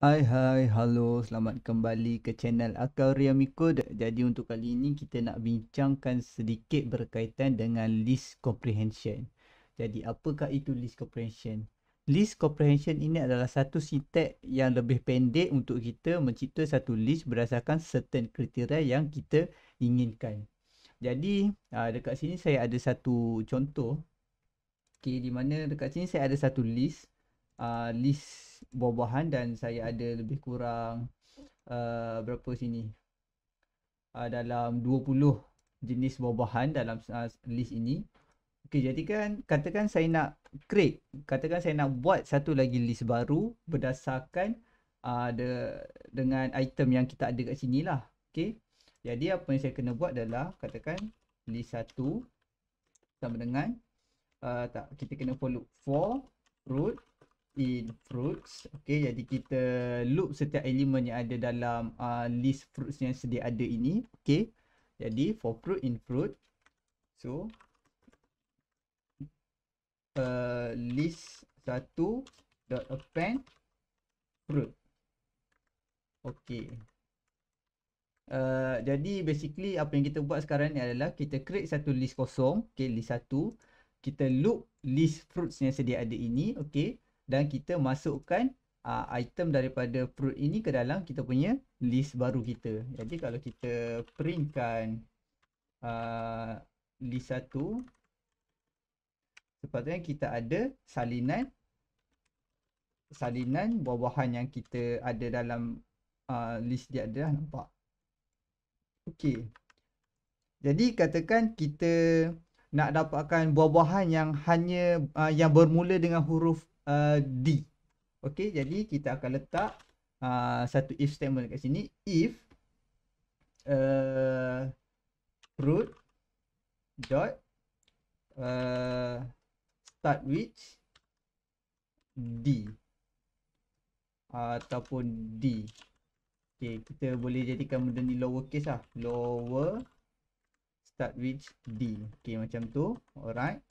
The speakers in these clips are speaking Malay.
Hai hai, hello selamat kembali ke channel Akal Ria Riamikud Jadi untuk kali ini kita nak bincangkan sedikit berkaitan dengan list comprehension Jadi apakah itu list comprehension? List comprehension ini adalah satu sintek yang lebih pendek untuk kita mencipta satu list berdasarkan certain kriteria yang kita inginkan Jadi ah, dekat sini saya ada satu contoh Okay, di mana dekat sini saya ada satu list uh, ah, List buah-buahan dan saya ada lebih kurang uh, berapa sini uh, dalam 20 jenis buah-buahan dalam uh, list ini Okey, jadi kan katakan saya nak create, katakan saya nak buat satu lagi list baru berdasarkan uh, the, dengan item yang kita ada kat sini lah. Okey, jadi apa yang saya kena buat adalah katakan list satu sama dengan uh, tak kita kena follow for root in fruits okey jadi kita loop setiap elemen yang ada dalam uh, list fruits yang sedia ada ini okey jadi for fruit in fruit so uh, list append fruit okey Uh, jadi basically apa yang kita buat sekarang ni adalah kita create satu list kosong, okay, list satu. Kita loop list fruits yang sedia ada ini, okay dan kita masukkan uh, item daripada fruit ini ke dalam kita punya list baru kita. Jadi kalau kita printkan uh, list satu, sepatutnya kita ada salinan salinan buah-buahan yang kita ada dalam uh, list dia ada lah nampak. Okey. Jadi katakan kita nak dapatkan buah-buahan yang hanya uh, yang bermula dengan huruf Uh, D. Okey, jadi kita akan letak uh, satu if statement kat sini if uh, root dot uh, start with D uh, ataupun D. Okey, kita boleh jadikan benda ni lower case lah. Lower start with D. Okey, macam tu. Alright.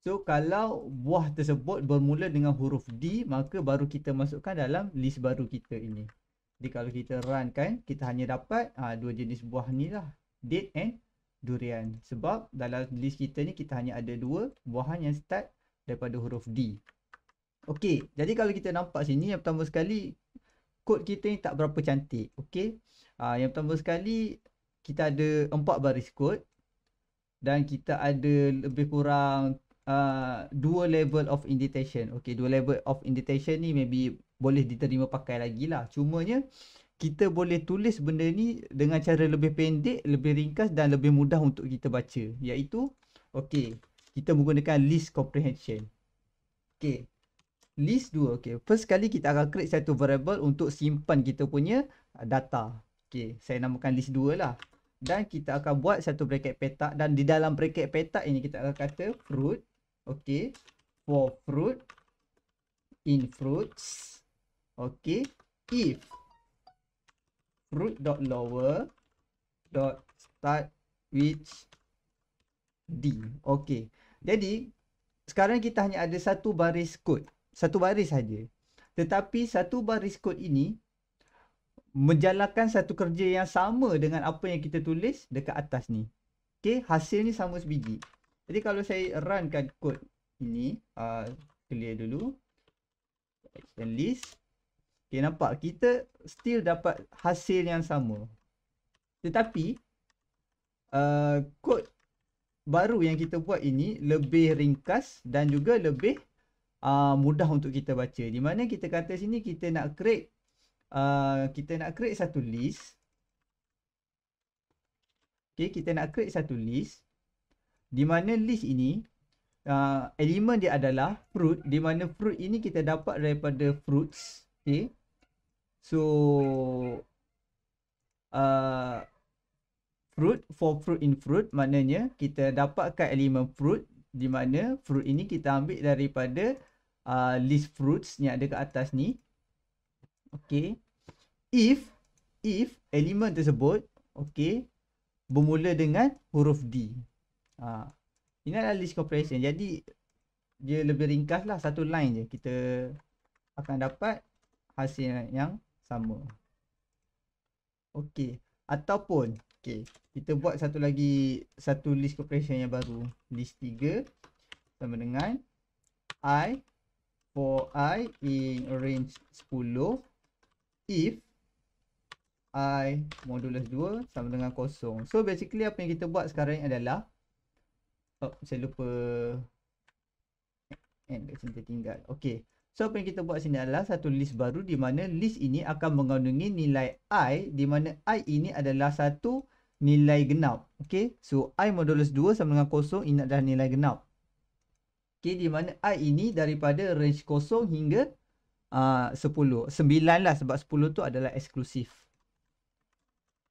So kalau buah tersebut bermula dengan huruf D maka baru kita masukkan dalam list baru kita ini. Jadi kalau kita run kan kita hanya dapat ha, dua jenis buah ni lah. Date and durian. Sebab dalam list kita ni kita hanya ada dua buah yang start daripada huruf D. Okey, jadi kalau kita nampak sini yang pertama sekali kod kita ni tak berapa cantik. Okey. Ha, yang pertama sekali kita ada empat baris kod dan kita ada lebih kurang uh, dua level of indentation. Okay, dua level of indentation ni maybe boleh diterima pakai lagi lah. Cumanya, kita boleh tulis benda ni dengan cara lebih pendek, lebih ringkas dan lebih mudah untuk kita baca. Iaitu, okay, kita menggunakan list comprehension. Okay, list dua. Okay, first kali kita akan create satu variable untuk simpan kita punya uh, data. Okay, saya namakan list dua lah. Dan kita akan buat satu bracket petak dan di dalam bracket petak ini kita akan kata fruit okay for fruit in fruits okay if fruit dot lower dot start with d okay jadi sekarang kita hanya ada satu baris kod satu baris saja tetapi satu baris kod ini menjalankan satu kerja yang sama dengan apa yang kita tulis dekat atas ni okey ni sama sebiji jadi kalau saya runkan kod ini, uh, clear dulu. Extend list. Okay, nampak kita still dapat hasil yang sama. Tetapi, uh, kod baru yang kita buat ini lebih ringkas dan juga lebih uh, mudah untuk kita baca. Di mana kita kata sini kita nak create Uh, kita nak create satu list Okay, kita nak create satu list di mana list ini uh, elemen dia adalah fruit di mana fruit ini kita dapat daripada fruits okey so uh, fruit for fruit in fruit maknanya kita dapatkan elemen fruit di mana fruit ini kita ambil daripada uh, list fruits yang ada kat atas ni okey if if elemen tersebut okey bermula dengan huruf d Ha. Ini adalah list compression. Jadi dia lebih ringkas lah satu line je kita akan dapat hasil yang sama. Okey. Ataupun okey, kita buat satu lagi satu list compression yang baru. List 3 sama dengan i for i in range 10 if i modulus 2 sama dengan kosong. So basically apa yang kita buat sekarang adalah Oh, saya lupa end kat sini tertinggal. Okey. So apa yang kita buat sini adalah satu list baru di mana list ini akan mengandungi nilai i di mana i ini adalah satu nilai genap. Okey. So i modulus 2 sama dengan kosong ini adalah nilai genap. Okey, di mana i ini daripada range kosong hingga uh, 10. 9 lah sebab 10 tu adalah eksklusif.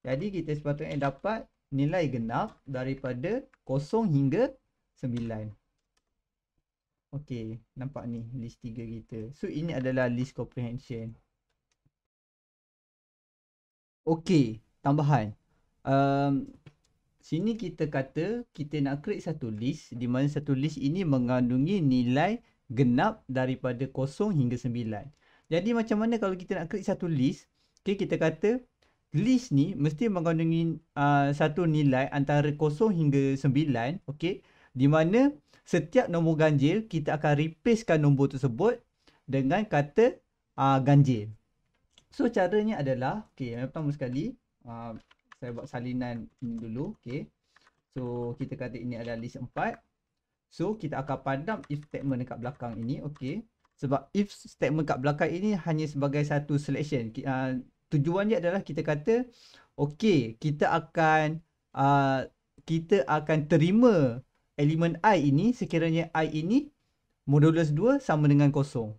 Jadi kita sepatutnya dapat nilai genap daripada kosong hingga 10. 9 Okay, nampak ni list 3 kita So ini adalah list comprehension Okay, tambahan um, Sini kita kata kita nak create satu list Di mana satu list ini mengandungi nilai genap daripada 0 hingga 9 Jadi macam mana kalau kita nak create satu list Okay, kita kata list ni mesti mengandungi uh, satu nilai antara 0 hingga 9 Okay, di mana setiap nombor ganjil kita akan replacekan nombor tersebut dengan kata uh, ganjil. So caranya adalah, okay, yang pertama sekali, uh, saya buat salinan ini dulu, okey. So kita kata ini adalah list 4. So kita akan padam if statement dekat belakang ini, okay? Sebab if statement kat belakang ini hanya sebagai satu selection. Uh, tujuan dia adalah kita kata, okay, kita akan uh, kita akan terima elemen i ini sekiranya i ini modulus 2 sama dengan kosong.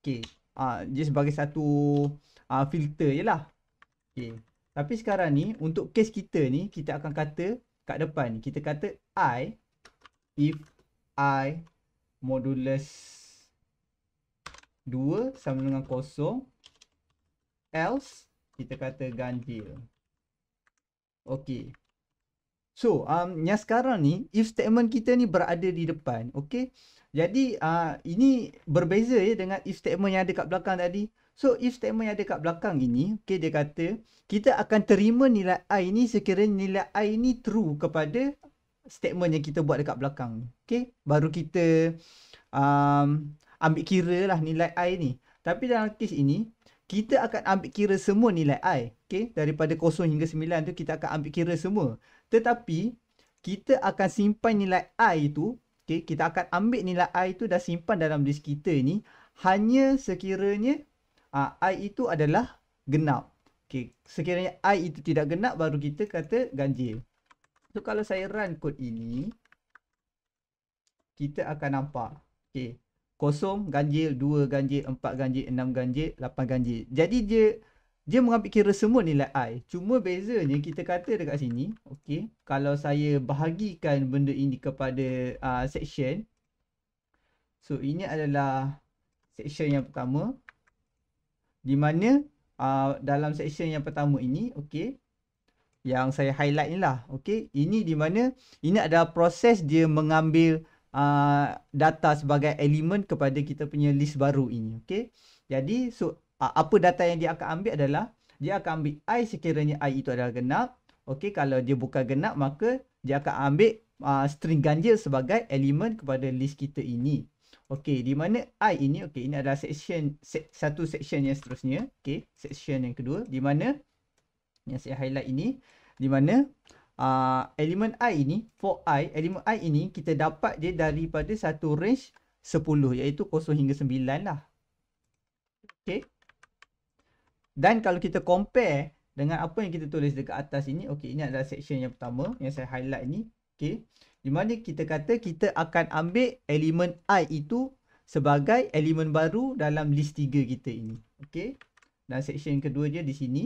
Okey. Uh, ah, just bagi satu uh, filter je lah. Okay. Tapi sekarang ni untuk kes kita ni kita akan kata kat depan ni. Kita kata i if i modulus 2 sama dengan kosong else kita kata ganjil. Okey. So, um, yang sekarang ni, if statement kita ni berada di depan, okay? Jadi, uh, ini berbeza ya dengan if statement yang ada kat belakang tadi. So, if statement yang ada kat belakang ini, okay, dia kata, kita akan terima nilai I ni sekiranya nilai I ni true kepada statement yang kita buat dekat belakang. Okay? Baru kita um, ambil kira lah nilai I ni. Tapi dalam kes ini, kita akan ambil kira semua nilai I. Okay? Daripada kosong hingga sembilan tu, kita akan ambil kira semua. Tetapi kita akan simpan nilai i itu, okay, kita akan ambil nilai i itu dan simpan dalam disk kita ini hanya sekiranya aa, ah, i itu adalah genap. Okay, sekiranya i itu tidak genap baru kita kata ganjil. So kalau saya run kod ini kita akan nampak. Okey. 0 ganjil, 2 ganjil, 4 ganjil, 6 ganjil, 8 ganjil. Jadi dia dia mengambil kira semua nilai I. Cuma bezanya kita kata dekat sini, okay, kalau saya bahagikan benda ini kepada uh, section, so ini adalah section yang pertama, di mana uh, dalam section yang pertama ini, okay, yang saya highlight ni lah, okay, ini di mana, ini adalah proses dia mengambil uh, data sebagai elemen kepada kita punya list baru ini, okay. Jadi, so Ah, apa data yang dia akan ambil adalah dia akan ambil i sekiranya i itu adalah genap. Okey, kalau dia bukan genap maka dia akan ambil uh, string ganjil sebagai elemen kepada list kita ini. Okey, di mana i ini okey ini adalah section se satu section yang seterusnya. Okey, section yang kedua di mana yang saya highlight ini di mana uh, ah, elemen i ini for i, elemen i ini kita dapat dia daripada satu range 10 iaitu 0 hingga 9 lah. okay? Dan kalau kita compare dengan apa yang kita tulis dekat atas ini, okey ini adalah section yang pertama yang saya highlight ni. Okey. Di mana kita kata kita akan ambil elemen i itu sebagai elemen baru dalam list tiga kita ini. Okey. Dan section kedua dia di sini.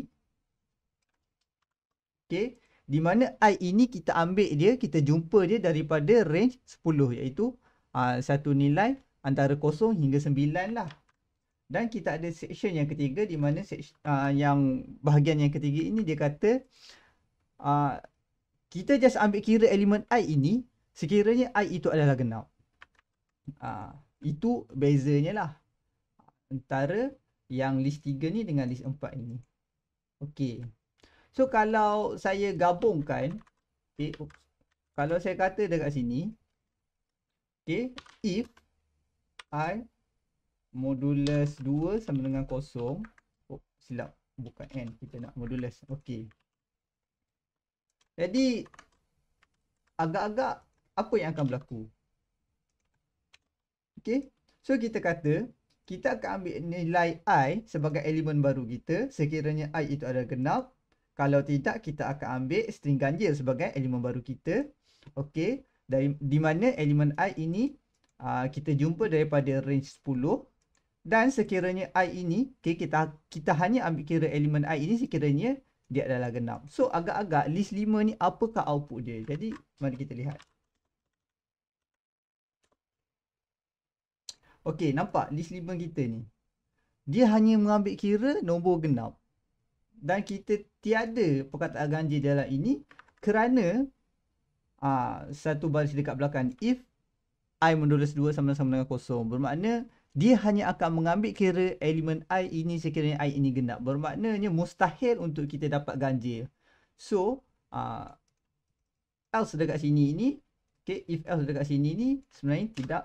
Okey. Di mana i ini kita ambil dia, kita jumpa dia daripada range 10 iaitu uh, satu nilai antara kosong hingga 9 lah dan kita ada section yang ketiga di mana section, uh, ah, yang bahagian yang ketiga ini dia kata uh, kita just ambil kira elemen i ini sekiranya i itu adalah genap uh, itu bezanya lah antara yang list tiga ni dengan list empat ini Okey. So kalau saya gabungkan eh, okay, kalau saya kata dekat sini okay, if i modulus 2 sama dengan kosong oh, silap bukan n kita nak modulus okey jadi agak-agak apa yang akan berlaku okey so kita kata kita akan ambil nilai i sebagai elemen baru kita sekiranya i itu ada genap kalau tidak kita akan ambil string ganjil sebagai elemen baru kita okey dari di mana elemen i ini uh, kita jumpa daripada range 10 dan sekiranya I ini, okay, kita kita hanya ambil kira elemen I ini sekiranya dia adalah genap. So agak-agak list 5 ni apakah output dia? Jadi mari kita lihat. Okay nampak list 5 kita ni. Dia hanya mengambil kira nombor genap. Dan kita tiada perkataan ganjil dalam ini kerana aa, ah, satu baris dekat belakang if I menulis 2 sama-sama dengan kosong. Bermakna dia hanya akan mengambil kira elemen i ini sekiranya i ini genap bermaknanya mustahil untuk kita dapat ganjil so uh, else dekat sini ini okay, if else dekat sini ini sebenarnya tidak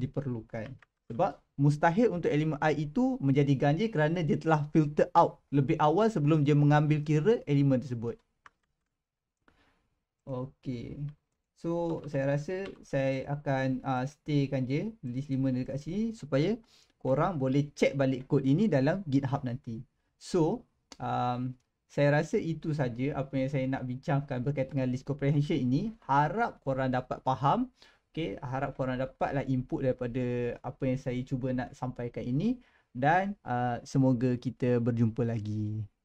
diperlukan sebab mustahil untuk elemen i itu menjadi ganjil kerana dia telah filter out lebih awal sebelum dia mengambil kira elemen tersebut Okay. So saya rasa saya akan uh, staykan je list 5 dekat sini supaya korang boleh check balik kod ini dalam GitHub nanti. So um, saya rasa itu saja apa yang saya nak bincangkan berkaitan dengan list comprehension ini. Harap korang dapat faham. Okay, harap korang dapatlah input daripada apa yang saya cuba nak sampaikan ini. Dan uh, semoga kita berjumpa lagi.